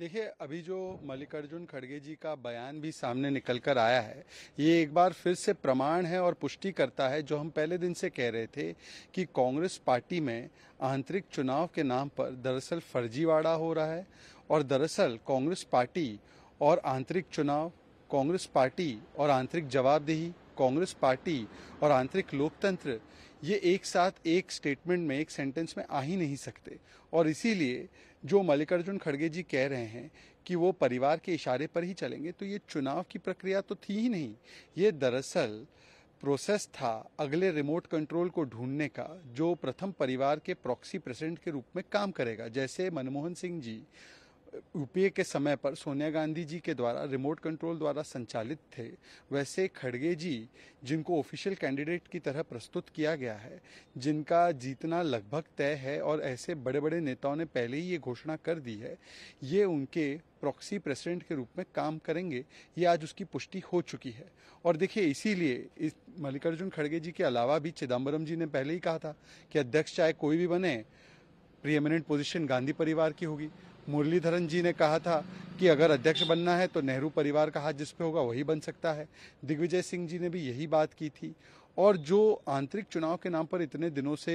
देखिए अभी जो मल्लिकार्जुन खड़गे जी का बयान भी सामने निकल कर आया है ये एक बार फिर से प्रमाण है और पुष्टि करता है जो हम पहले दिन से कह रहे थे कि कांग्रेस पार्टी में आंतरिक चुनाव के नाम पर दरअसल फर्जीवाड़ा हो रहा है और दरअसल कांग्रेस पार्टी और आंतरिक चुनाव कांग्रेस पार्टी और आंतरिक जवाबदेही कांग्रेस पार्टी और आंतरिक लोकतंत्र ये एक साथ एक स्टेटमेंट में एक सेंटेंस में आ ही नहीं सकते और इसीलिए जो मल्लिकार्जुन खड़गे जी कह रहे हैं कि वो परिवार के इशारे पर ही चलेंगे तो ये चुनाव की प्रक्रिया तो थी ही नहीं ये दरअसल प्रोसेस था अगले रिमोट कंट्रोल को ढूंढने का जो प्रथम परिवार के प्रॉक्सी प्रेसिडेंट के रूप में काम करेगा जैसे मनमोहन सिंह जी यूपीए के समय पर सोनिया गांधी जी के द्वारा रिमोट कंट्रोल द्वारा संचालित थे वैसे खड़गे जी जिनको ऑफिशियल कैंडिडेट की तरह प्रस्तुत किया गया है जिनका जीतना लगभग तय है और ऐसे बड़े बड़े नेताओं ने पहले ही ये घोषणा कर दी है ये उनके प्रॉक्सी प्रेसिडेंट के रूप में काम करेंगे ये आज उसकी पुष्टि हो चुकी है और देखिए इसीलिए इस मल्लिकार्जुन खड़गे जी के अलावा भी चिदम्बरम जी ने पहले ही कहा था कि अध्यक्ष चाहे कोई भी बने प्रीएमिनेंट पोजीशन गांधी परिवार की होगी मुरलीधरन जी ने कहा था कि अगर अध्यक्ष बनना है तो नेहरू परिवार का हाथ जिस पे होगा वही बन सकता है दिग्विजय सिंह जी ने भी यही बात की थी और जो आंतरिक चुनाव के नाम पर इतने दिनों से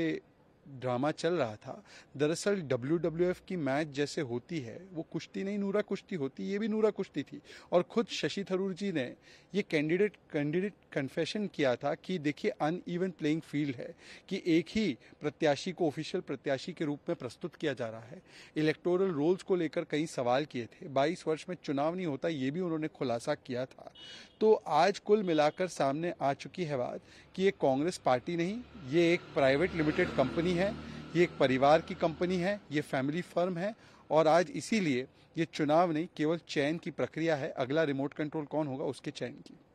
ड्रामा चल रहा था दरअसल डब्ल्यू की मैच जैसे होती है वो कुश्ती नहीं नूरा कुश्ती होती ये भी नूरा कुश्ती थी और खुद शशि थरूर जी ने ये कैंडिडेट कैंडिडेट कन्फेशन किया था कि देखिए अन ईवन प्लेइंग फील्ड है कि एक ही प्रत्याशी को ऑफिशियल प्रत्याशी के रूप में प्रस्तुत किया जा रहा है इलेक्टोरल रोल्स को लेकर कई सवाल किए थे 22 वर्ष में चुनाव नहीं होता ये भी उन्होंने खुलासा किया था तो आज कुल मिलाकर सामने आ चुकी है बात कि ये कांग्रेस पार्टी नहीं ये एक प्राइवेट लिमिटेड कंपनी है ये एक परिवार की कंपनी है ये फैमिली फर्म है और आज इसीलिए ये चुनाव नहीं केवल चयन की प्रक्रिया है अगला रिमोट कंट्रोल कौन होगा उसके चयन की